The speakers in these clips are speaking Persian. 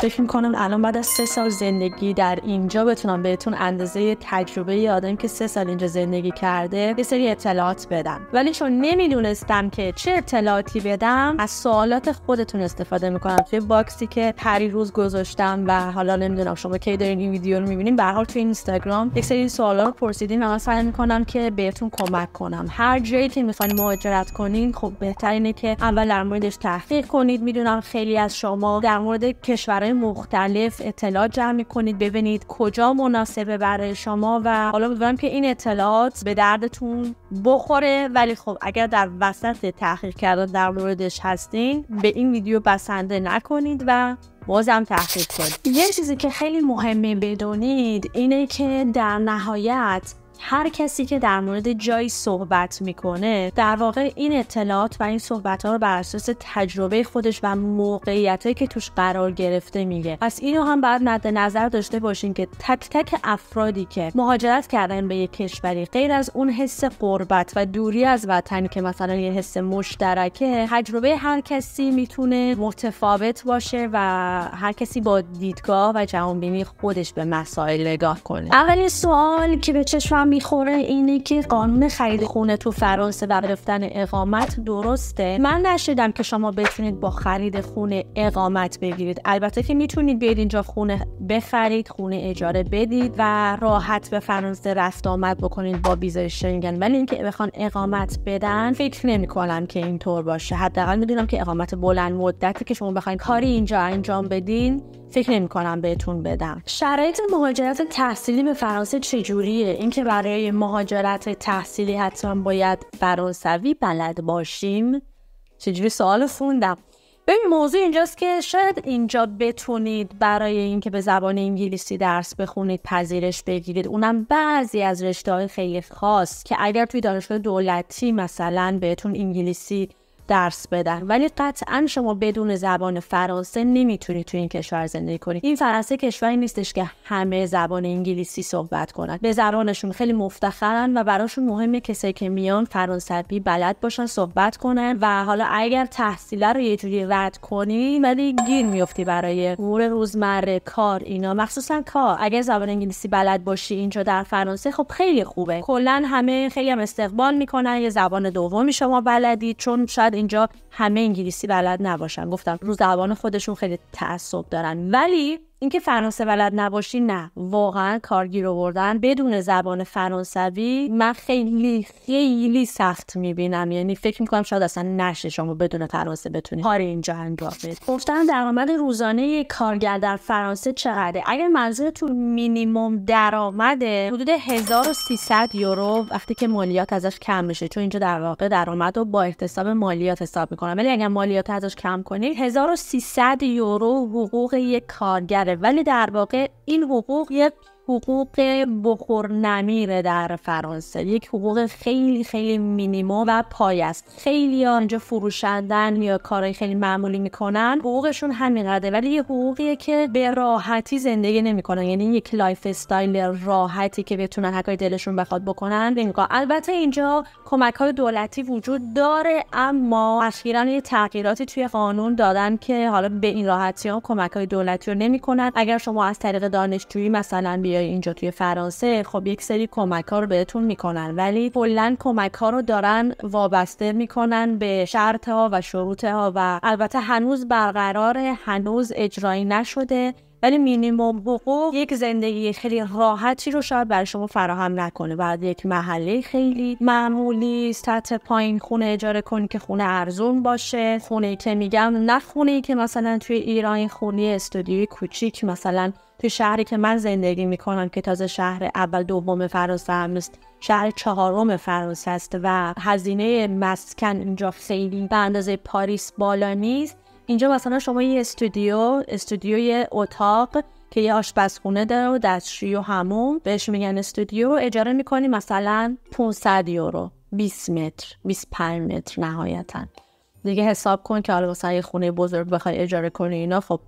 فکر میکنم الان بعد از سه سال زندگی در اینجا بتونم بهتون اندازه تجربه ی آدم که سه سال اینجا زندگی کرده یه سری اطلاعات بدم ولی چون نمیدونستم که چه اطلاعاتی بدم از سوالات خودتون استفاده میکنم توی باکسی که پری روز گذاشتم و حالا نمیدونم شما کی دارین این ویدیو رو میبینین به توی اینستاگرام یک سری سوالا رو پرسیدین و من سعی میکنم که بهتون کمک کنم هر جایی که میخواین مهاجرت کنین خب بهترینه که اول در موردش تحقیق کنید میدونم خیلی از شما در مورد کشور کشورهای مختلف اطلاع جمع کنید ببینید کجا مناسبه برای شما و حالا امیدوارم که این اطلاعات به دردتون بخوره ولی خب اگر در وسط تحقیق کردن در موردش هستین به این ویدیو بسنده نکنید و بازم تحقیق کنید یه چیزی که خیلی مهمه بدونید اینه که در نهایت هر کسی که در مورد جایی صحبت میکنه در واقع این اطلاعات و این صحبت ها رو بر اساس تجربه خودش و موقعیت که توش قرار گرفته میگه پس اینو هم باید مد نظر داشته باشین که تک تک افرادی که مهاجرت کردن به یک کشوری غیر از اون حس قربت و دوری از وطن که مثلا یه حس مشترکه تجربه هر کسی میتونه متفاوت باشه و هر کسی با دیدگاه و جهانبینی خودش به مسائل نگاه کنه اولین سوال که به چشم میخوره اینه که قانون خرید خونه تو فرانسه و گرفتن اقامت درسته من نشیدم که شما بتونید با خرید خونه اقامت بگیرید البته که میتونید بیاید اینجا خونه بخرید خونه اجاره بدید و راحت به فرانسه رفت آمد بکنید با ویزای شنگن ولی اینکه بخوان اقامت بدن فکر نمی کنم که اینطور باشه حداقل میدونم که اقامت بلند مدتی که شما بخواید کاری اینجا انجام بدین فکر نمی کنم بهتون بدم شرایط مهاجرت تحصیلی به فرانسه چجوریه اینکه برای مهاجرت تحصیلی حتما باید فرانسوی بلد باشیم چجوری سوال خوندم ببین موضوع اینجاست که شاید اینجا بتونید برای اینکه به زبان انگلیسی درس بخونید پذیرش بگیرید اونم بعضی از رشته های خیلی خاص که اگر توی دانشگاه دولتی مثلا بهتون انگلیسی درس بدن ولی قطعا شما بدون زبان فرانسه نمیتونی تو این کشور زندگی کنی این فرانسه کشوری نیستش که همه زبان انگلیسی صحبت کنند. به زبانشون خیلی مفتخرن و براشون مهمه کسایی که میان فرانسوی بلد باشن صحبت کنن و حالا اگر تحصیل رو یه جوری رد کنی ولی گیر میفتی برای امور روزمره کار اینا مخصوصا کار اگر زبان انگلیسی بلد باشی اینجا در فرانسه خب خیلی خوبه کلا همه خیلی هم استقبال میکنن یه زبان دومی شما بلدی چون شاید اینجا همه انگلیسی بلد نباشن گفتم رو زبان خودشون خیلی تعصب دارن ولی اینکه فرانسه بلد نباشی نه واقعا کارگیر آوردن بدون زبان فرانسوی من خیلی خیلی سخت میبینم یعنی فکر میکنم شاید اصلا نشه شما بدون فرانسه بتونید کار اینجا انجام بدید گفتن درآمد روزانه کارگر در فرانسه چقدره اگر منظورتون مینیمم درآمده حدود 1300 یورو وقتی که مالیات ازش کم میشه چون اینجا در واقع درآمد رو با احتساب مالیات حساب میکنم ولی اگر مالیات ازش کم کنید 1300 یورو حقوق یک کارگر ولی در واقع این حقوق یک حقوق بخور نمیره در فرانسه یک حقوق خیلی خیلی مینیمو و پای است خیلی ها اینجا فروشندن یا کارهای خیلی معمولی میکنن حقوقشون همینقدره ولی یه حقوقیه که به راحتی زندگی نمیکنن یعنی یک لایف استایل راحتی که بتونن هر کاری دلشون بخواد بکنن البته اینجا کمک های دولتی وجود داره اما اخیرا یه تغییراتی توی قانون دادن که حالا به این راحتی ها کمک های دولتی رو نمیکنن اگر شما از طریق دانشجویی مثلا بیا بیای اینجا توی فرانسه خب یک سری کمک ها رو بهتون میکنن ولی کلا کمک ها رو دارن وابسته میکنن به شرط ها و شروط ها و البته هنوز برقرار هنوز اجرایی نشده ولی مینیموم حقوق یک زندگی خیلی راحتی رو شاید برای شما فراهم نکنه بعد یک محله خیلی معمولی تحت پایین خونه اجاره کنید که خونه ارزون باشه خونه که میگم نه خونه ای که مثلا توی ایران خونه استودیوی کوچیک مثلا که شهری که من زندگی میکنم که تازه شهر اول دوم فرانسه هم شهر چهارم فرانسه است و هزینه مسکن اینجا خیلی به اندازه پاریس بالا نیست اینجا مثلا شما یه استودیو استودیوی اتاق که یه آشپزخونه داره و دستشویی و همون بهش میگن استودیو اجاره میکنی مثلا 500 یورو 20 متر 25 متر نهایتا دیگه حساب کن که حالا مثلا یه خونه بزرگ بخوای اجاره کنی اینا خب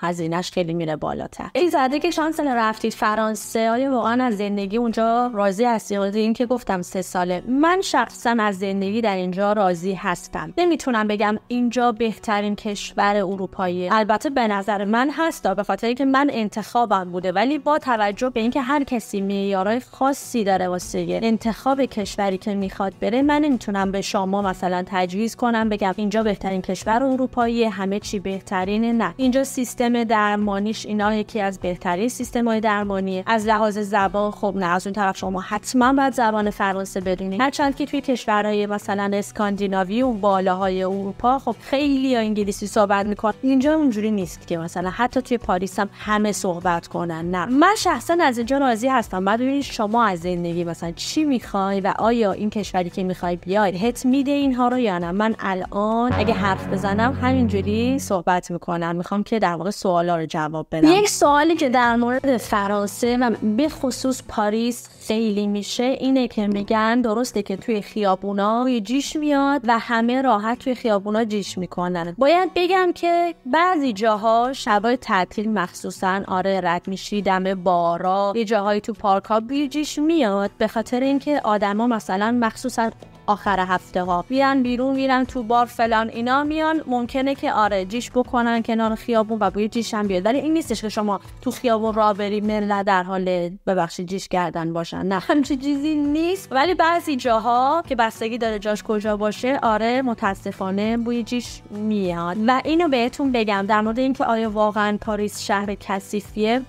هزینهش خیلی میره بالاتر ای زده که شانسل رفتید فرانسه آیا واقعا از زندگی اونجا راضی هستی این که گفتم سه ساله من شخصا از زندگی در اینجا راضی هستم نمیتونم بگم اینجا بهترین کشور اروپایی البته به نظر من هستا به خاطر اینکه من انتخابم بوده ولی با توجه به اینکه هر کسی معیارهای خاصی داره واسه انتخاب کشوری که میخواد بره من نمیتونم به شما مثلا تجویز کنم بگم اینجا بهترین کشور اروپایی همه چی بهترینه نه اینجا سیستم سیستم درمانیش اینا یکی از بهترین سیستم های درمانی از لحاظ زبان خب نه از اون طرف شما حتما باید زبان فرانسه بدونید هرچند که توی کشورهای مثلا اسکاندیناوی و بالاهای اروپا خب خیلی ها انگلیسی صحبت میکنن اینجا اونجوری نیست که مثلا حتی توی پاریس هم همه صحبت کنن نه من شخصا از اینجا راضی هستم بعد ببینید شما از زندگی مثلا چی میخوای و آیا این کشوری که میخوای بیاید هت میده اینها رو یا نه من الان اگه حرف بزنم همینجوری صحبت میکنم میخوام که در سوالا رو جواب بدم یک سوالی که در مورد فرانسه و به خصوص پاریس سیلی میشه اینه که میگن درسته که توی خیابونا یه جیش میاد و همه راحت توی خیابونا جیش میکنن باید بگم که بعضی جاها شبای تعطیل مخصوصا آره رد میشی دم بارا یه جاهایی تو پارک ها جیش میاد به خاطر اینکه آدما مثلا مخصوصا آخر هفته ها بیان بیرون میرن تو بار فلان اینا میان ممکنه که آره جیش بکنن کنار خیابون و بوی جیش هم بیاد ولی این نیستش که شما تو خیابون را بری ملت در حال ببخشید جیش کردن باشن نه همچی چیزی نیست ولی بعضی جاها که بستگی داره جاش کجا باشه آره متاسفانه بوی جیش میاد و اینو بهتون بگم در مورد اینکه آیا واقعا پاریس شهر کثیفیه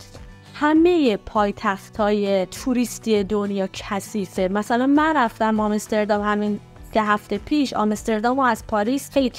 همه پایتخت های توریستی دنیا کثیفه مثلا من رفتم آمستردام همین که هفته پیش آمستردام و از پاریس خیلی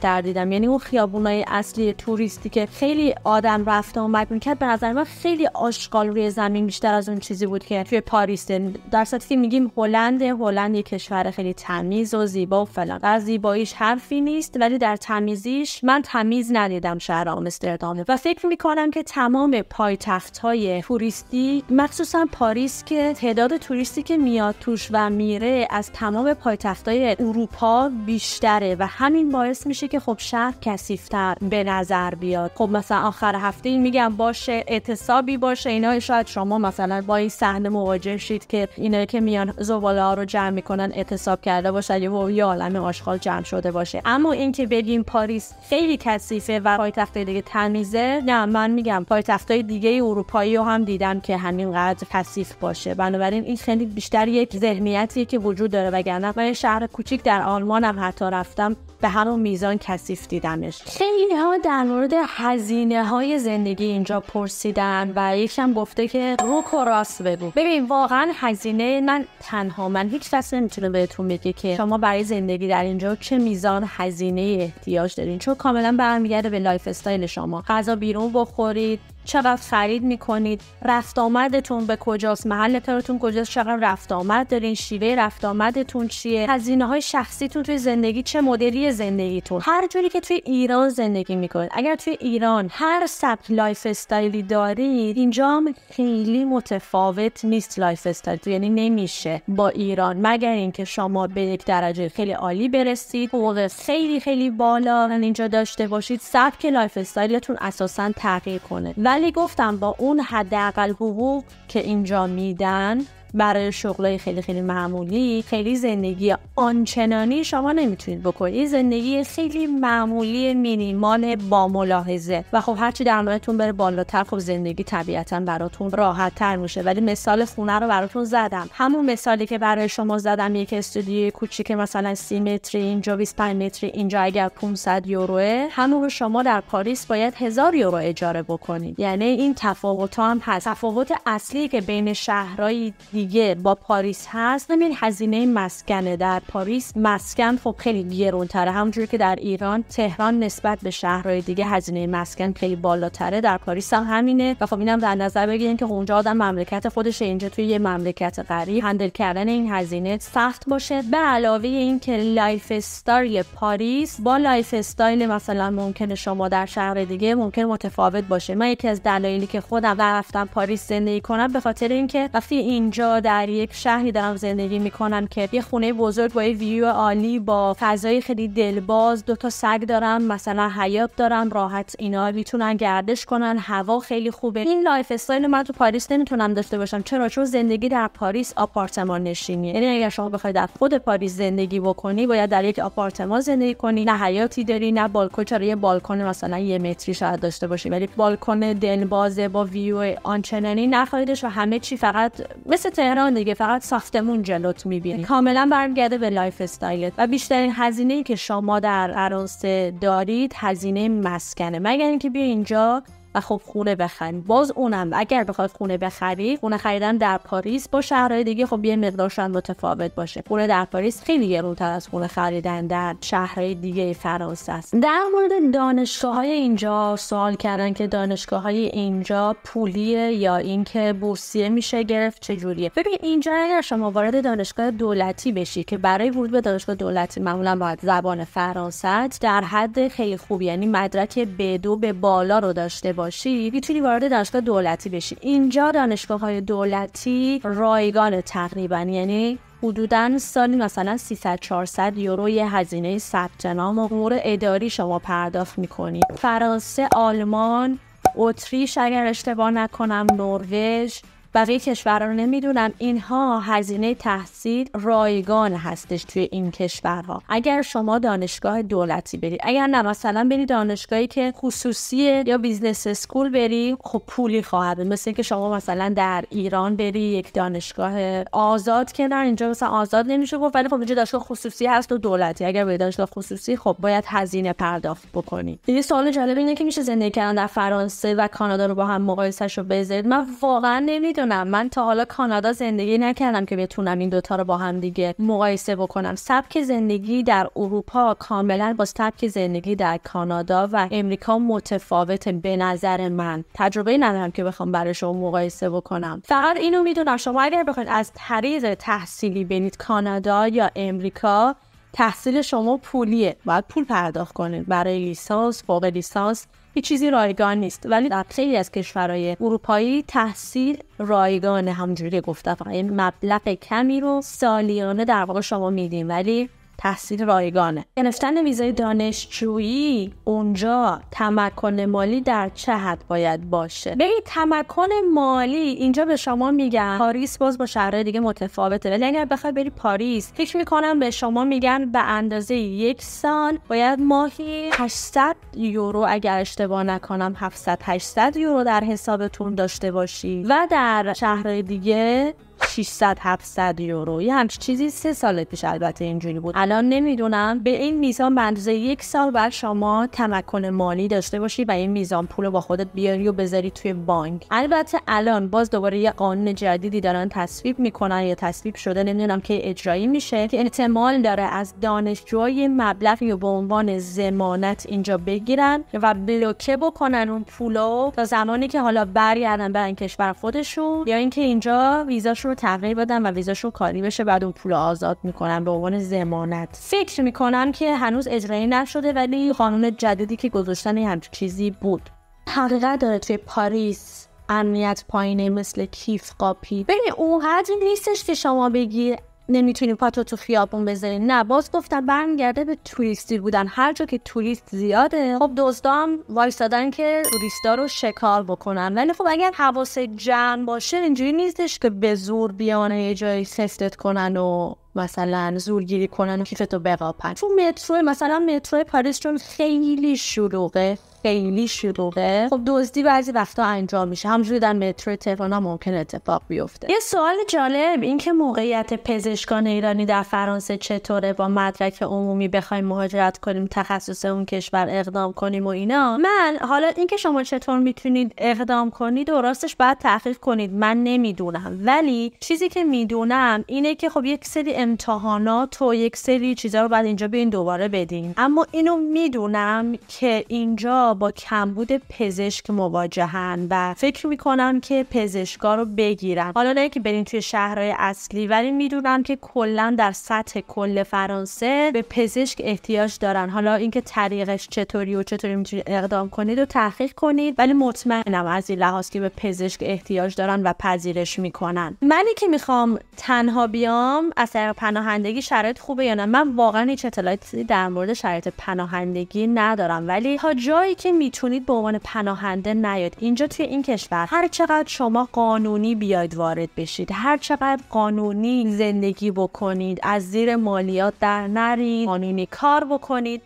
تر دیدم یعنی اون خیابونای اصلی توریستی که خیلی آدم رفت و آمد میکرد به نظر من خیلی آشغال روی زمین بیشتر از اون چیزی بود که توی پاریس در صورتی که میگیم هلند هلند یه کشور خیلی تمیز و زیبا و فلان در زیباییش حرفی نیست ولی در تمیزیش من تمیز ندیدم شهر آمستردام و فکر میکنم که تمام پایتخت های توریستی مخصوصا پاریس که تعداد توریستی که میاد توش و میره از تمام پایتخت های اروپا بیشتره و همین باعث میشه که خب شهر کثیفتر به نظر بیاد خب مثلا آخر هفته این میگم باشه اعتصابی باشه اینا شاید شما مثلا با این صحنه مواجه شید که اینا که میان زباله ها رو جمع میکنن اعتصاب کرده باشه یا یه عالم آشغال جمع شده باشه اما اینکه بگیم پاریس خیلی کثیفه و پایتخت دیگه تمیزه نه من میگم پایتخت دیگه اروپایی رو هم دیدم که همینقدر کثیف باشه بنابراین این خیلی بیشتر یک ذهنیتیه که وجود داره وگرنه من شهر کوچیک در آلمان هم حتی رفتم به همون میزان کثیف دیدمش خیلی ها در مورد هزینه های زندگی اینجا پرسیدن و یکم گفته که رو و راست بگو ببین واقعا هزینه من تنها من هیچ کس نمیتونه بهتون بگه که شما برای زندگی در اینجا چه میزان هزینه احتیاج دارین چون کاملا برمیگرده به لایف استایل شما غذا بیرون بخورید چقدر خرید میکنید رفت آمدتون به کجاست محل کارتون کجاست چقدر رفت آمد دارین شیوه رفت آمدتون چیه هزینه های شخصیتون توی زندگی چه مدلی زندگیتون هر جوری که توی ایران زندگی میکنید اگر توی ایران هر سبک لایف استایلی دارید اینجا خیلی متفاوت نیست لایف استایل یعنی نمیشه با ایران مگر اینکه شما به یک درجه خیلی عالی برسید حقوق خیلی خیلی بالا اینجا داشته باشید سبک لایف استایلتون اساسا تغییر کنه ولی گفتم با اون حداقل حقوق که اینجا میدن برای شغلای خیلی خیلی معمولی خیلی زندگی آنچنانی شما نمیتونید بکنید زندگی خیلی معمولی مینیمال با ملاحظه و خب هرچی درآمدتون بره بالاتر خب زندگی طبیعتا براتون راحت تر میشه ولی مثال خونه رو براتون زدم همون مثالی که برای شما زدم یک استودیو کوچیک مثلا 30 متر، اینجا 25 متر، اینجا اگر 500 یوروه همون شما در پاریس باید 1000 یورو اجاره بکنید یعنی این تفاوت هم هست تفاوت اصلی که بین شهرهای دیگه با پاریس هست همین هزینه مسکنه در پاریس مسکن خب خیلی گرونتره همونجوری که در ایران تهران نسبت به شهرهای دیگه هزینه مسکن خیلی بالاتره در پاریس هم همینه و خب اینم در نظر بگیرین که خب اونجا آدم مملکت خودش اینجا توی یه مملکت غریب هندل کردن این هزینه سخت باشه به علاوه این که لایف استایل پاریس با لایف استایل مثلا ممکنه شما در شهر دیگه ممکن متفاوت باشه من یکی از دلایلی که خودم رفتم پاریس زندگی کنم به خاطر اینکه وقتی اینجا در یک شهری دارم زندگی میکنم که یه خونه بزرگ با یه ویو عالی با فضای خیلی دلباز دو تا سگ دارم مثلا حیات دارم راحت اینا میتونن گردش کنن هوا خیلی خوبه این لایف استایل من تو پاریس نمیتونم داشته باشم چرا چون زندگی در پاریس آپارتمان نشینی یعنی اگر شما بخواید در خود پاریس زندگی بکنی باید در یک آپارتمان زندگی کنی نه حیاتی داری نه بالکن چرا یه بالکن مثلا یه متری شاید داشته باشی ولی بالکن دلبازه با ویو آنچنانی نخواهیدش و همه چی فقط مثل تهران دیگه فقط ساختمون جلوت میبینی کاملا برمیگرده به لایف استایلت و بیشترین هزینه که شما در فرانسه دارید هزینه مسکنه مگر اینکه بیا اینجا و خب خونه بخریم باز اونم اگر بخواد خونه بخری خونه خریدن در پاریس با شهرهای دیگه خب یه مقدار شاید متفاوت باشه خونه در پاریس خیلی گرونتر از خونه خریدن در شهرهای دیگه فرانسه است در مورد دانشگاه های اینجا سوال کردن که دانشگاه های اینجا پولیه یا اینکه بورسیه میشه گرفت چجوریه ببین اینجا اگر شما وارد دانشگاه دولتی بشی که برای ورود به دانشگاه دولتی معمولا باید زبان فرانسه در حد خیلی خوب یعنی مدرک b به بالا رو داشته باشی وارد دانشگاه دولتی بشی اینجا دانشگاه های دولتی رایگان تقریبا یعنی حدودا سالی مثلا 300 400 یورو یه هزینه ثبت نام و امور اداری شما پرداخت میکنی فرانسه آلمان اتریش اگر اشتباه نکنم نروژ بقیه کشورها رو نمیدونم اینها هزینه تحصیل رایگان هستش توی این کشورها اگر شما دانشگاه دولتی بری اگر نه مثلا بری دانشگاهی که خصوصی یا بیزنس اسکول بری خب پولی خواهد مثل که شما مثلا در ایران بری یک دانشگاه آزاد که در اینجا مثلا آزاد نمیشه گفت ولی خب دانشگاه خصوصی هست و دولتی اگر برید دانشگاه خصوصی خب باید هزینه پرداخت بکنی یه سوال جالب اینه که میشه زندگی کردن در فرانسه و کانادا رو با هم مقایسهش بذارید من واقعا نمیدونم نمیدونم من تا حالا کانادا زندگی نکردم که بتونم این دوتا رو با هم دیگه مقایسه بکنم سبک زندگی در اروپا کاملا با سبک زندگی در کانادا و امریکا متفاوته به نظر من تجربه ندارم که بخوام برای شما مقایسه بکنم فقط اینو میدونم شما اگر بخواید از طریق تحصیلی بینید کانادا یا امریکا تحصیل شما پولیه باید پول پرداخت کنید برای لیسانس فوق لیسانس هیچ چیزی رایگان نیست ولی در خیلی از کشورهای اروپایی تحصیل رایگان همونجوری که گفته فقط یعنی مبلغ کمی رو سالیانه در واقع شما میدین ولی تحصیل رایگانه گرفتن ویزای دانشجویی اونجا تمکن مالی در چه حد باید باشه ببین تمکن مالی اینجا به شما میگن پاریس باز با شهرهای دیگه متفاوته ولی اگر بخوای بری پاریس فکر میکنم به شما میگن به اندازه یک سال باید ماهی 800 یورو اگر اشتباه نکنم 700 800 یورو در حسابتون داشته باشی و در شهرهای دیگه 600 700 یورو یه همچین چیزی سه سال پیش البته اینجوری بود الان نمیدونم به این میزان به اندازه یک سال بر شما تمکن مالی داشته باشی و این میزان پول رو با خودت بیاری و بذاری توی بانک البته الان باز دوباره یه قانون جدیدی دارن تصویب میکنن یا تصویب شده نمیدونم که اجرایی میشه که احتمال داره از دانشجوهای مبلغ یا به عنوان ضمانت اینجا بگیرن و بلوکه بکنن اون پولو تا زمانی که حالا برگردن این کشور خودشون یا اینکه اینجا ویزاشون رو تغییر بدن و ویزاشو کاری بشه بعد اون پول آزاد میکنن به عنوان ضمانت فکر میکنم که هنوز اجرایی نشده ولی قانون جدیدی که گذاشتن هم چیزی بود حقیقت داره توی پاریس امنیت پایینه مثل کیف قاپی ببین اون حجم نیستش که شما بگی نمیتونی پاتو تو خیابون بذاری نه باز گفتم برمیگرده به توریستی بودن هر جا که توریست زیاده خب دزدام وایستادن که توریستا رو شکار بکنن ولی خب اگر حواس جمع باشه اینجوری نیستش که به زور بیان یه جایی سستت کنن و مثلا زورگیری کنن و کیفتو بقاپن تو مترو مثلا مترو پاریس چون خیلی شلوغه خیلی شلوغه خب دزدی بعضی وقتا انجام میشه همجوری در مترو تهران هم ممکن اتفاق بیفته یه سوال جالب این که موقعیت پزشکان ایرانی در فرانسه چطوره با مدرک عمومی بخوایم مهاجرت کنیم تخصص اون کشور اقدام کنیم و اینا من حالا اینکه شما چطور میتونید اقدام کنید و راستش باید تحقیق کنید من نمیدونم ولی چیزی که میدونم اینه که خب یک سری امتحانات و یک سری چیزا رو بعد اینجا این دوباره بدین اما اینو میدونم که اینجا با کمبود پزشک مواجهن و فکر میکنم که پزشکا رو بگیرن حالا نه که برین توی شهرهای اصلی ولی میدونم که کلا در سطح کل فرانسه به پزشک احتیاج دارن حالا اینکه طریقش چطوری و چطوری میتونید اقدام کنید و تحقیق کنید ولی مطمئنم از این لحاظ که به پزشک احتیاج دارن و پذیرش میکنن منی که میخوام تنها بیام از طریق پناهندگی شرایط خوبه یا نه من واقعا هیچ اطلاعاتی در مورد شرایط پناهندگی ندارم ولی تا جایی که میتونید به عنوان پناهنده نیاد اینجا توی این کشور هر چقدر شما قانونی بیاید وارد بشید هر چقدر قانونی زندگی بکنید از زیر مالیات در نرید قانونی کار بکنید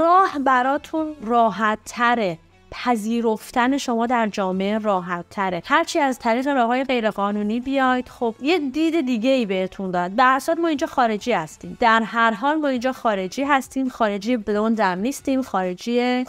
راه براتون راحت تره پذیرفتن شما در جامعه راحت تره هرچی از طریق راه های غیرقانونی بیاید خب یه دید دیگه ای بهتون داد به اساس ما اینجا خارجی هستیم در هر حال ما اینجا خارجی هستیم خارجی بلوند هم نیستیم خارجی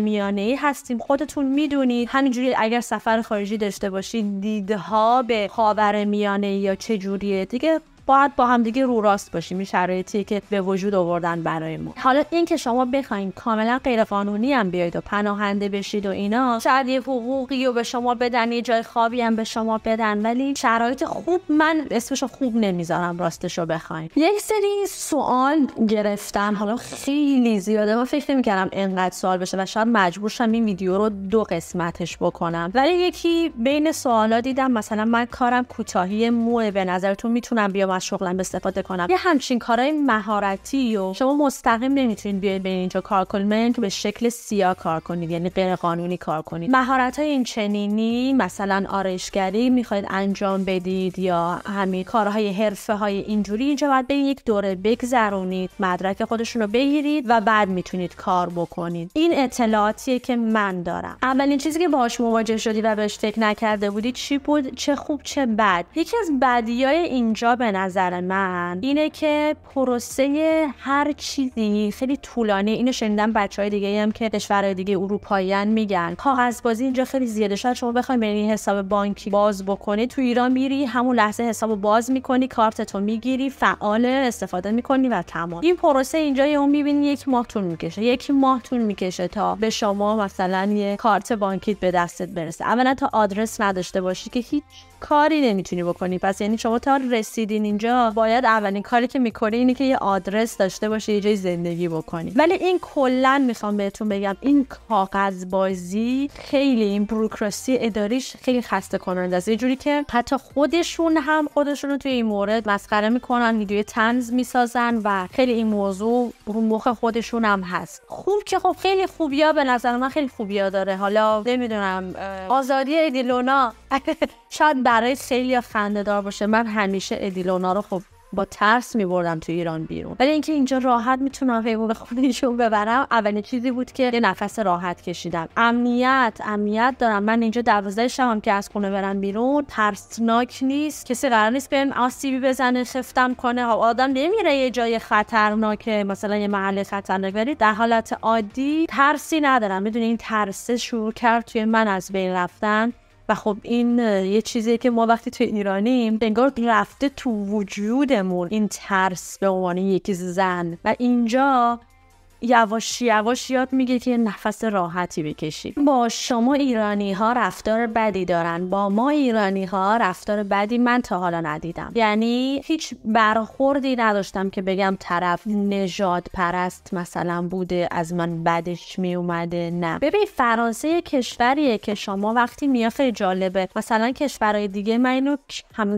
میانه ای هستیم خودتون میدونید همینجوری اگر سفر خارجی داشته باشید دیدها به خاورمیانه یا چه جوریه دیگه باید با دیگه رو راست باشیم این شرایطی که به وجود آوردن برای ما حالا که شما بخواین کاملا غیر هم بیاید و پناهنده بشید و اینا شاید یه حقوقی رو به شما بدن یه جای خوابی هم به شما بدن ولی شرایط خوب من رو خوب نمیذارم راستش رو بخواین یک سری سوال گرفتم حالا خیلی زیاده ما فکر نمیکردم اینقدر سوال بشه و شاید مجبور شم این ویدیو رو دو قسمتش بکنم ولی یکی بین سوالا دیدم مثلا من کارم کوتاهی موه به نظرتون میتونم بیام از شغلم استفاده کنم یه همچین کارهای مهارتی و شما مستقیم نمیتونید بیاید به اینجا کار کنید که به شکل سیا کار کنید یعنی غیر قانونی کار کنید مهارت های این چنینی مثلا آرایشگری میخواید انجام بدید یا همین کارهای حرفه های اینجوری اینجا باید به یک دوره بگذرونید مدرک خودشون رو بگیرید و بعد میتونید کار بکنید این اطلاعاتیه که من دارم اولین چیزی که باهاش مواجه شدی و بهش فکر نکرده بودی چی بود چه خوب چه بد یکی از بدیای اینجا به نظر من اینه که پروسه هر چیزی خیلی طولانی اینو شنیدم بچهای دیگه هم که کشورهای دیگه اروپاییان میگن کاغذبازی اینجا خیلی زیاده شاید شما بخواید برین حساب بانکی باز بکنی تو ایران میری همون لحظه حسابو باز میکنی کارتتو میگیری فعال استفاده میکنی و تمام این پروسه اینجا هم میبینی یک ماه طول میکشه یک ماه طول میکشه تا به شما مثلا یه کارت بانکیت به دستت برسه اولا تا آدرس نداشته باشی که هیچ کاری نمیتونی بکنی پس یعنی شما تا رسیدین اینجا باید اولین کاری که میکنی اینه که یه آدرس داشته باشی یه جای زندگی بکنی ولی این کلا میخوام بهتون بگم این کاغذ بازی خیلی این بروکراسی اداریش خیلی خسته کننده است یه جوری که حتی خودشون هم خودشون رو توی این مورد مسخره میکنن ویدیو تنز میسازن و خیلی این موضوع رو مخ خودشون هم هست خوب که خب خیلی خوبیا به نظر من خیلی خوبیا داره حالا نمیدونم آزادی ایدیلونا شاید برای خیلی خنده دار باشه من همیشه ادیلونا رو خب با ترس بردم تو ایران بیرون ولی اینکه اینجا راحت میتونم حیوان به خونهشون ببرم اولین چیزی بود که یه نفس راحت کشیدم امنیت امنیت دارم من اینجا دوازده شبم که از خونه برم بیرون ترسناک نیست کسی قرار نیست بهم آسیبی بزنه خفتم کنه خب آدم نمیره یه جای خطرناک مثلا یه محل خطرناک ولی در حالت عادی ترسی ندارم میدونی این ترس شروع کرد توی من از بین رفتن و خب این یه چیزیه که ما وقتی توی ایرانیم انگار رفته تو وجودمون این ترس به عنوان یکی زن و اینجا یواش یواش یاد میگه که نفس راحتی بکشید با شما ایرانی ها رفتار بدی دارن با ما ایرانی ها رفتار بدی من تا حالا ندیدم یعنی هیچ برخوردی نداشتم که بگم طرف نژاد پرست مثلا بوده از من بدش می اومده نه ببین فرانسه کشوریه که شما وقتی میافه جالبه مثلا کشورهای دیگه من اینو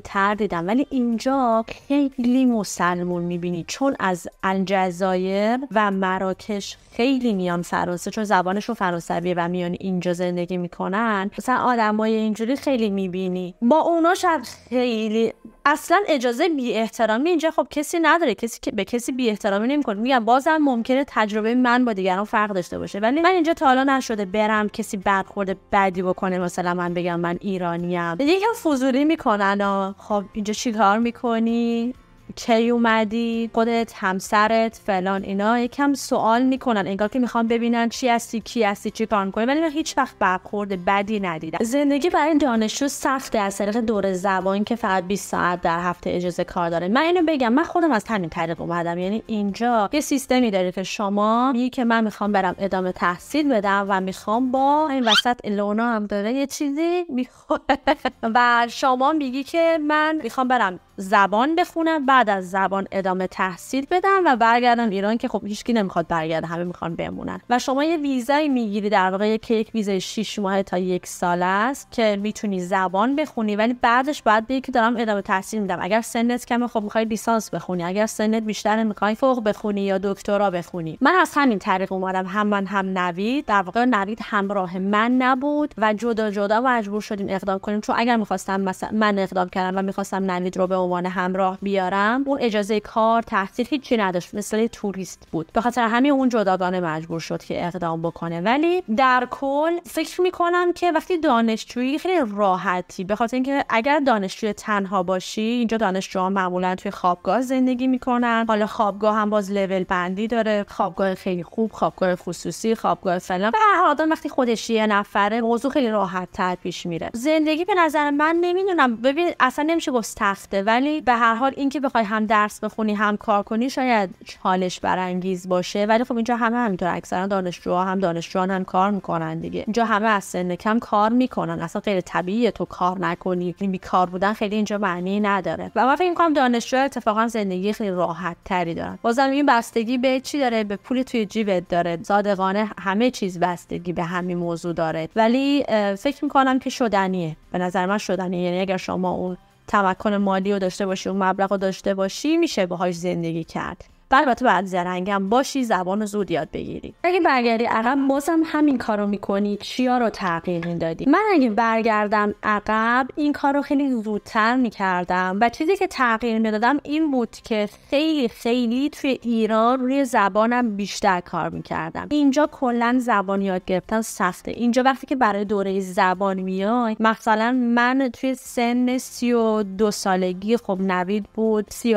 تر دیدم ولی اینجا خیلی مسلمون میبینی چون از الجزایر و مرا مراکش خیلی میان فرانسه چون زبانشون فرانسویه و میان اینجا زندگی میکنن مثلا آدمای اینجوری خیلی میبینی با اونا شب خیلی اصلا اجازه بی احترامی اینجا خب کسی نداره کسی که به کسی بی احترامی نمیکنه میگم بازم ممکنه تجربه من با دیگران فرق داشته باشه ولی من اینجا تا حالا نشده برم کسی برخورد بدی بکنه مثلا من بگم من ایرانیم یکم فضولی میکنن خب اینجا چیکار میکنی کی اومدی خودت همسرت فلان اینا یکم سوال میکنن انگار که میخوان ببینن چی هستی کی هستی چی کار میکنی ولی من هیچ وقت برخورد بدی ندیدم زندگی برای دانشجو سخته از طریق دور زبان که فقط 20 ساعت در هفته اجازه کار داره من اینو بگم من خودم از همین طریق اومدم یعنی اینجا یه سیستمی داره که شما میگی که من میخوام برم ادامه تحصیل بدم و میخوام با این وسط لونا هم داره یه چیزی میخوره و شما میگی که من میخوام برم زبان بخونم بعد از زبان ادامه تحصیل بدم و برگردم ایران که خب هیچکی نمیخواد برگرده همه میخوان بمونن و شما یه ویزای میگیری در واقع که یک ویزای 6 ماه تا یک سال است که میتونی زبان بخونی ولی بعدش بعد بگی که دارم ادامه تحصیل میدم اگر سنت کمه خب میخوای لیسانس بخونی اگر سنت بیشتر میخوای فوق بخونی یا دکترا بخونی من از همین طریق اومدم هم من هم نوید در واقع نوید همراه من نبود و جدا جدا مجبور شدیم اقدام کنیم چون اگر میخواستم مثلا من اقدام کردم و میخواستم نوید رو به عنوان همراه بیارم اون اجازه کار تحصیل هیچی نداشت مثل توریست بود به خاطر همین اون جداگانه مجبور شد که اقدام بکنه ولی در کل فکر میکنم که وقتی دانشجویی خیلی راحتی به خاطر اینکه اگر دانشجوی تنها باشی اینجا دانشجوها معمولا توی خوابگاه زندگی میکنن حالا خوابگاه هم باز لول بندی داره خوابگاه خیلی خوب خوابگاه خصوصی خوابگاه فلان و وقتی خودش یه نفره موضوع خیلی راحت تر پیش میره زندگی به نظر من نمیدونم ببین اصلا نمیشه گفت سخته ولی به هر حال اینکه بخوای هم درس بخونی هم کار کنی شاید چالش برانگیز باشه ولی خب اینجا همه همینطور اکثرا دانشجوها هم دانشجوان هم کار میکنن دیگه اینجا همه از سن کم کار میکنن اصلا غیر طبیعیه تو کار نکنی این بیکار بودن خیلی اینجا معنی نداره و من فکر میکنم دانشجو اتفاقا زندگی خیلی راحت تری دارن بازم این بستگی به چی داره به پول توی جیبت داره صادقانه همه چیز بستگی به همین موضوع داره ولی فکر میکنم که شدنیه به نظر من شدنیه یعنی اگر شما اون تمکن مالی رو داشته باشی و مبلغ رو داشته باشی میشه باهاش زندگی کرد و البته باید زرنگم باشی زبان زود یاد بگیری اگه برگردی عقب بازم همین کارو میکنی چیا رو تغییر میدادی من اگه برگردم عقب این کار رو خیلی زودتر میکردم و چیزی که تغییر میدادم این بود که خیلی خیلی توی ایران روی زبانم بیشتر کار میکردم اینجا کلا زبان یاد گرفتن سخته اینجا وقتی که برای دوره زبان میای مثلا من توی سن سی دو سالگی خب نوید بود سی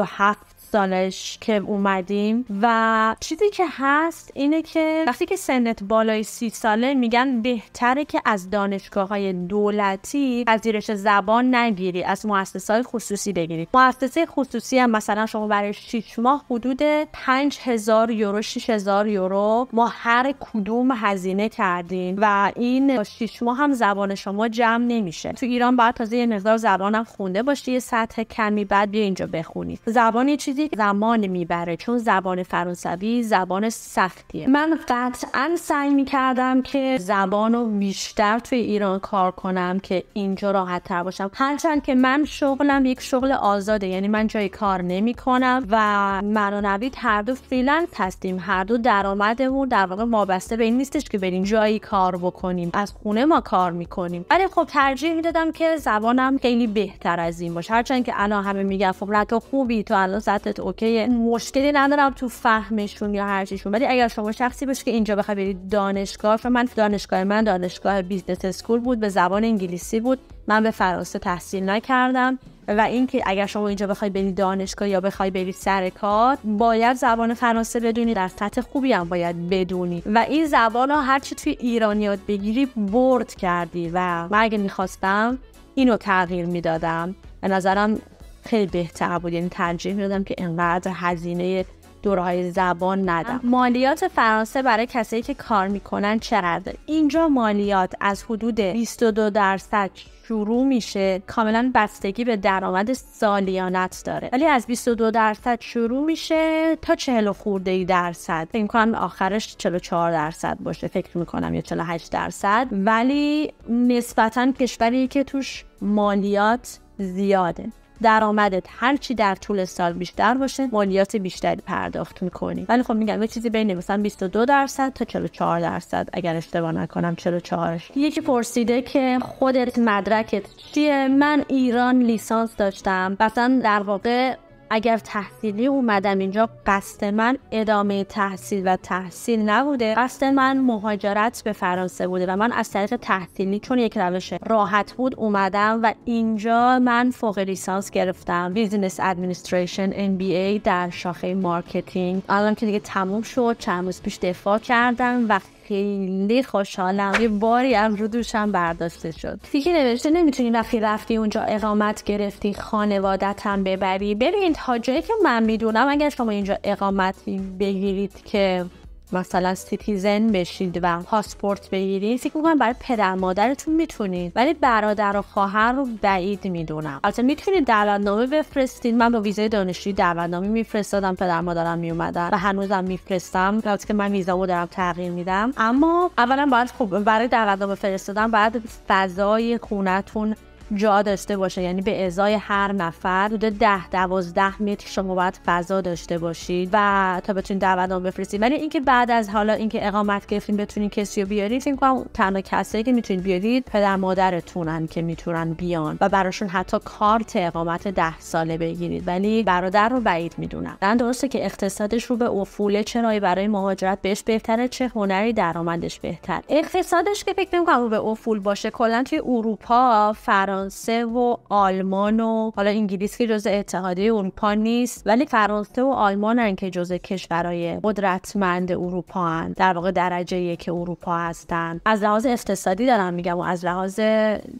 دانش که اومدیم و چیزی که هست اینه که وقتی که سنت بالای سی ساله میگن بهتره که از دانشگاه های دولتی دیرش زبان نگیری از مؤسسه های خصوصی بگیری مؤسسه خصوصی هم مثلا شما برای 6 ماه حدود 5000 یورو 6000 یورو ما هر کدوم هزینه کردیم و این 6 ماه هم زبان شما جمع نمیشه تو ایران باید تازه یه مقدار زبانم خونده باشی یه سطح کمی بعد بیا اینجا بخونی زبان یه چیزی زمان میبره چون زبان فرانسوی زبان سختیه من قطعا سعی میکردم که زبان رو بیشتر توی ایران کار کنم که اینجا راحت تر باشم هرچند که من شغلم یک شغل آزاده یعنی من جای کار نمی کنم و من و نوید هر دو فریلنس هستیم هر دو درآمدمون در واقع وابسته به این نیستش که بریم جایی کار بکنیم از خونه ما کار میکنیم ولی خب ترجیح میدادم که زبانم خیلی بهتر از این باشه هرچند که الان همه میگن خب خوبی تو الان سطح خودت اوکیه یعنی مشکلی ندارم تو فهمشون یا هرچیشون چیشون ولی اگر شما شخصی باشی که اینجا بخوای بری دانشگاه و من دانشگاه من دانشگاه بیزنس اسکول بود به زبان انگلیسی بود من به فرانسه تحصیل نکردم و اینکه اگر شما اینجا بخوای بری دانشگاه یا بخوای بری سر کار باید زبان فرانسه بدونی در سطح خوبی هم باید بدونی و این زبان ها هرچی توی ایران یاد بگیری برد کردی و من اگه میخواستم اینو تغییر میدادم به نظرم خیلی بهتر بود یعنی ترجیح میدادم که انقدر هزینه دورهای زبان ندم مالیات فرانسه برای کسایی که کار میکنن چقدر اینجا مالیات از حدود 22 درصد شروع میشه کاملا بستگی به درآمد سالیانت داره ولی از 22 درصد شروع میشه تا 40 خورده ای درصد فکر کنم آخرش 44 درصد باشه فکر میکنم یا 48 درصد ولی نسبتا کشوری که توش مالیات زیاده درآمدت هرچی در طول سال بیشتر باشه مالیات بیشتری پرداخت میکنی ولی خب میگم یه چیزی بین مثلا 22 درصد تا 44 درصد اگر اشتباه نکنم 44 یکی پرسیده که خودت مدرکت چیه من ایران لیسانس داشتم مثلا در واقع اگر تحصیلی اومدم اینجا قصد من ادامه تحصیل و تحصیل نبوده قصد من مهاجرت به فرانسه بوده و من از طریق تحصیلی چون یک روش راحت بود اومدم و اینجا من فوق لیسانس گرفتم بیزینس ادمنستریشن ام بی در شاخه مارکتینگ الان که دیگه تموم شد چند روز پیش دفاع کردم و خیلی خوشحالم یه باری هم رو دوشم برداشته شد تیکی نوشته نمیتونی وقتی رفتی اونجا اقامت گرفتی خانوادت هم ببری ببینید تا جایی که من میدونم اگر شما اینجا اقامت بگیرید که مثلا سیتیزن بشید و پاسپورت بگیرید فکر میکنم برای پدر مادرتون میتونید ولی برادر و خواهر رو بعید میدونم البته میتونید دعوتنامه بفرستید من با ویزای دانشجوی دعوتنامه میفرستادم پدر مادرم میومدن و هنوزم میفرستم البته که من رو دارم تغییر میدم اما اولا باید خوب، برای دعوتنامه فرستادن بعد فضای خونتون جا داشته باشه یعنی به ازای هر نفر حدود 10 12 متر شما باید فضا داشته باشید و تا بتونید دعوت بفرستید ولی اینکه بعد از حالا اینکه اقامت گرفتین بتونید کسی رو بیارید فکر کنم تنها کسایی که میتونید بیارید پدر مادرتونن که میتونن بیان و براشون حتی کارت اقامت 10 ساله بگیرید ولی برادر رو بعید میدونم من درسته که اقتصادش رو به افوله چنایی برای مهاجرت بهش بهتره چه هنری درآمدش بهتر اقتصادش که فکر که رو به افول باشه کلا توی اروپا فرا فرانسه و آلمان و حالا انگلیس که جزء اتحادیه اروپا نیست ولی فرانسه و آلمان هن که جزء کشورهای قدرتمند اروپا هن. در واقع درجه یک اروپا هستند از لحاظ اقتصادی دارم میگم و از لحاظ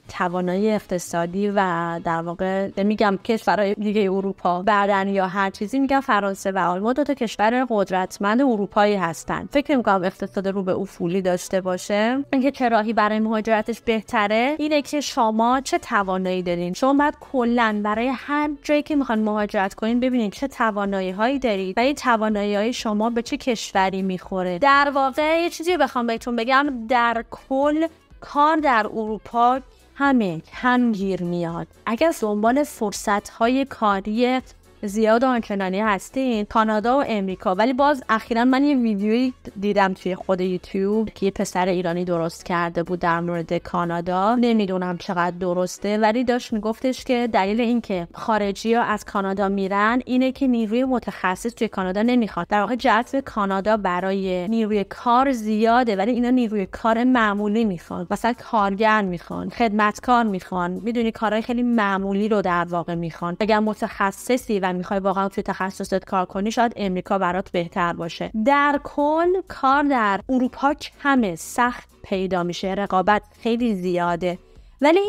توانایی اقتصادی و در واقع میگم کشورهای دیگه اروپا بعدن یا هر چیزی میگم فرانسه و آلمان دو تا کشور قدرتمند اروپایی هستند فکر میکنم اقتصاد رو به افولی داشته باشه اینکه چه راهی برای مهاجرتش بهتره اینه که شما چه توانایی دارین شما باید کلا برای هر جایی که میخوان مهاجرت کنین ببینید چه توانایی هایی دارید و این توانایی های شما به چه کشوری میخوره در واقع یه چیزی بخوام بهتون بگم در کل کار در اروپا همه کم گیر میاد اگر دنبال فرصت های کاری زیاد و آنچنانی هستین کانادا و امریکا ولی باز اخیرا من یه ویدیویی دیدم توی خود یوتیوب که یه پسر ایرانی درست کرده بود در مورد کانادا نمیدونم چقدر درسته ولی داشت میگفتش که دلیل اینکه خارجی ها از کانادا میرن اینه که نیروی متخصص توی کانادا نمیخواد در واقع جذب کانادا برای نیروی کار زیاده ولی اینا نیروی کار معمولی میخوان مثلا کارگر میخوان خدمتکار میخوان میدونی کارهای خیلی معمولی رو در واقع میخوان اگر متخصصی و میخوای واقعا توی تخصصت کار کنی شاید امریکا برات بهتر باشه در کل کار در اروپا کمه سخت پیدا میشه رقابت خیلی زیاده ولی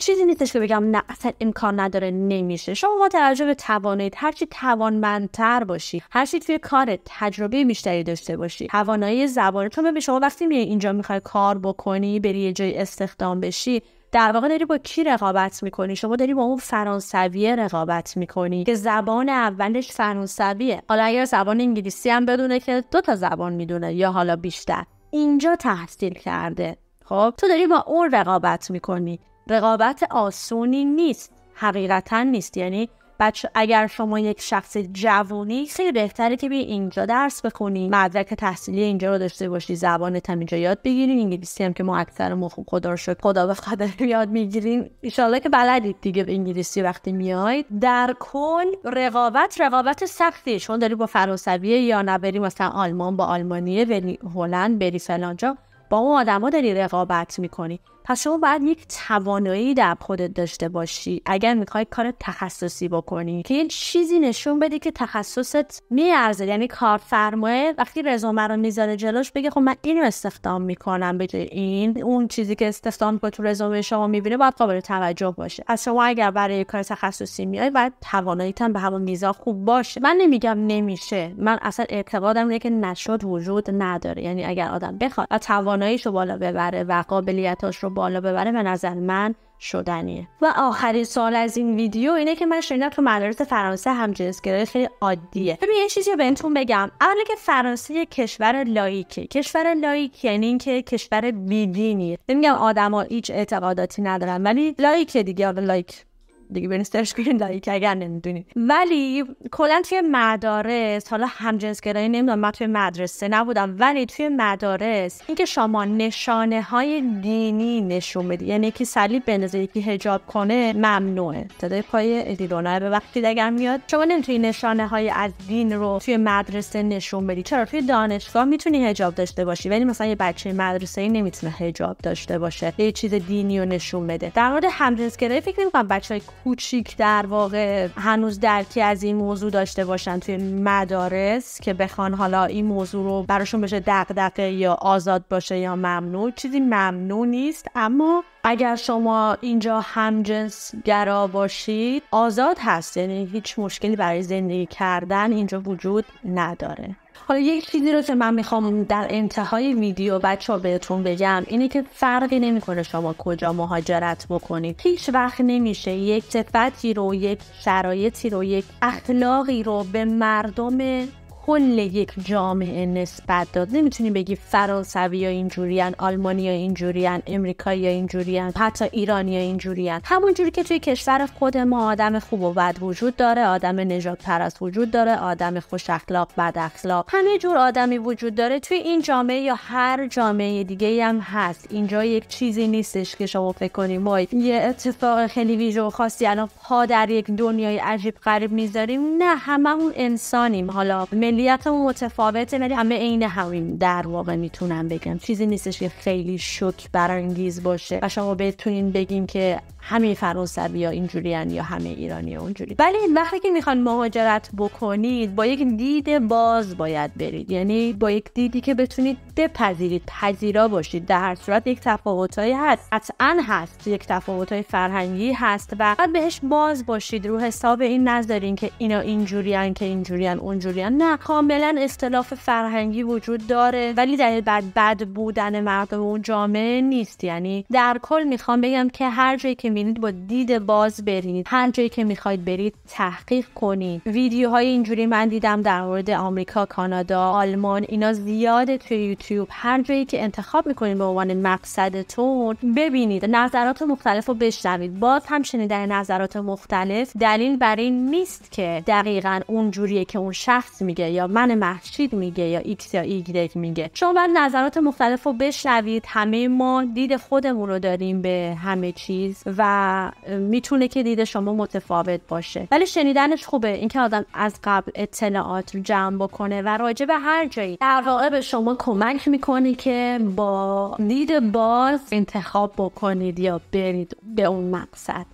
چیزی نیستش که بگم نه اصلا امکان نداره نمیشه شما با توجه به تواناییت هرچی توانمندتر باشی هرچی توی کار تجربه بیشتری داشته باشی توانایی زبان چون به شما وقتی میای اینجا میخوای کار بکنی بری یه جای استخدام بشی در واقع داری با کی رقابت میکنی شما داری با اون فرانسویه رقابت میکنی که زبان اولش فرانسویه حالا اگر زبان انگلیسی هم بدونه که دو تا زبان میدونه یا حالا بیشتر اینجا تحصیل کرده خب تو داری با اون رقابت میکنی رقابت آسونی نیست حقیقتا نیست یعنی بچه اگر شما یک شخص جوونی خیلی بهتره که بیای اینجا درس بخونی مدرک تحصیلی اینجا رو داشته باشی زبان هم اینجا یاد بگیری انگلیسی هم که ما اکثر ما خوب خدا رو خدا به یاد میگیرین ایشالله که بلدید دیگه انگلیسی وقتی میاید در کل رقابت رقابت سختی چون داری با فرانسوی یا نبری مثلا آلمان با آلمانیه بری هلند بری فلانجا با اون آدما داری رقابت میکنی پس شما باید یک توانایی در خودت داشته باشی اگر میخوای کار تخصصی بکنی که یه چیزی نشون بده که تخصصت میارزه یعنی کارفرمای وقتی رزومه رو میذاره جلوش بگه خب من اینو استخدام میکنم به این اون چیزی که استخدام با تو رزومه شما میبینه باید قابل توجه باشه از شما اگر برای کار تخصصی میای باید تواناییت به همون میزا خوب باشه من نمیگم نمیشه من اصلا اعتقادم اینه که نشد وجود نداره یعنی اگر آدم بخواد تواناییش رو بالا ببره و قابلیتاش رو بالا ببره به نظر من شدنیه و آخرین سال از این ویدیو اینه که من شنیدم تو مدارس فرانسه گرایی خیلی عادیه ببین یه چیزی بهتون بگم اول که فرانسه کشور لایکه کشور لایک یعنی اینکه کشور بیدینیه نمیگم آدما هیچ اعتقاداتی ندارن ولی لایک دیگه لایک دیگه برین سرچ کنین لایک اگر نمیدونین ولی کلا توی مدارس حالا همجنسگرایی نمیدونم من توی مدرسه نبودم ولی توی مدارس اینکه شما نشانه های دینی نشون بدی یعنی یکی صلیب بندازه یکی حجاب کنه ممنوعه تعداد پای ادیلونا به وقتی دگم میاد شما نمیتونی نشانه های از دین رو توی مدرسه نشون بدی چرا توی دانشگاه میتونی حجاب داشته باشی ولی مثلا یه بچه مدرسه ای نمیتونه حجاب داشته باشه یه چیز دینی رو نشون بده در مورد همجنسگرایی فکر میکنم بچه های کوچیک در واقع هنوز درکی از این موضوع داشته باشن توی مدارس که بخوان حالا این موضوع رو براشون بشه دقدقه یا آزاد باشه یا ممنوع چیزی ممنوع نیست اما اگر شما اینجا همجنس گرا باشید آزاد هست یعنی هیچ مشکلی برای زندگی کردن اینجا وجود نداره حالا یک چیزی رو که من میخوام در انتهای ویدیو بچه ها بهتون بگم اینه که فرقی نمیکنه شما کجا مهاجرت بکنید هیچ وقت نمیشه یک صفتی رو یک شرایطی رو یک اخلاقی رو به مردم کل یک جامعه نسبت داد نمیتونی بگی فرانسوی یا اینجوریان آلمانی یا اینجوریان امریکایی یا اینجوریان حتی ایرانی یا اینجوریان همونجوری که توی کشور خود ما آدم خوب و بد وجود داره آدم نجات پرست وجود داره آدم خوش اخلاق بد اخلاق همه جور آدمی وجود داره توی این جامعه یا هر جامعه دیگه هم هست اینجا یک چیزی نیستش که شما فکر کنیم وای یه اتفاق خیلی ویژه و خاصی الان پا در یک دنیای عجیب غریب میذاریم نه هممون انسانیم حالا ملی اون متفاوته ولی همه عین همین در واقع میتونم بگم چیزی نیستش که خیلی شک برانگیز باشه و شما بتونین بگیم که همه فرانسوی یا اینجوریان یا همه ایرانی اونجوری ولی وقتی که میخوان مهاجرت بکنید با یک دید باز باید برید یعنی با یک دیدی که بتونید بپذیرید پذیرا باشید در هر صورت یک تفاوتهایی هست قطعا هست یک تفاوتهای فرهنگی هست و باید بهش باز باشید رو حساب این نذارین که اینا اینجوریان که اینجوریان اونجوریان نه کاملا اختلاف فرهنگی وجود داره ولی در بعد بد بودن مردم اون جامعه نیست یعنی در کل میخوام بگم که هر جایی که میبینید با دید باز برید هر جایی که میخواید برید تحقیق کنید ویدیوهای اینجوری من دیدم در مورد آمریکا کانادا آلمان اینا زیاده توی یوتیوب هر جایی که انتخاب میکنید به عنوان مقصدتون ببینید نظرات مختلف رو بشنوید باز هم شنیدن نظرات مختلف دلیل بر این نیست که دقیقا اون جوریه که اون شخص میگه یا من محشید میگه یا ایکس یا ایگرگ میگه شما باید نظرات مختلف رو بشنوید همه ما دید خودمون رو داریم به همه چیز و میتونه که دید شما متفاوت باشه ولی شنیدنش خوبه اینکه آدم از قبل اطلاعات رو جمع بکنه و راجع به هر جایی در واقع به شما کمک میکنه که با دید باز انتخاب بکنید یا برید به اون مقصد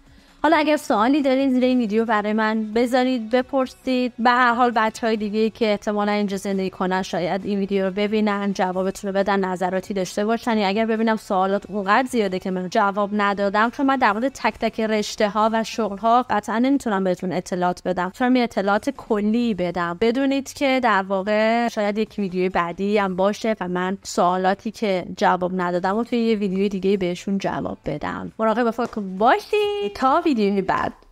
حالا اگر سوالی دارید زیر این ویدیو برای من بذارید بپرسید به هر حال بچه های دیگه که احتمالا اینجا زندگی کنن شاید این ویدیو رو ببینن جوابتون رو بدن نظراتی داشته باشن یا اگر ببینم سوالات اونقدر زیاده که من جواب ندادم چون من در مورد تک تک رشته ها و شغل ها قطعا نمیتونم بهتون اطلاعات بدم چون اطلاعات کلی بدم بدونید که در واقع شاید یک ویدیو بعدی هم باشه و من سوالاتی که جواب ندادم و توی یه ویدیو دیگه بهشون جواب بدم مراقب باشید تا ویدیو really, really bad.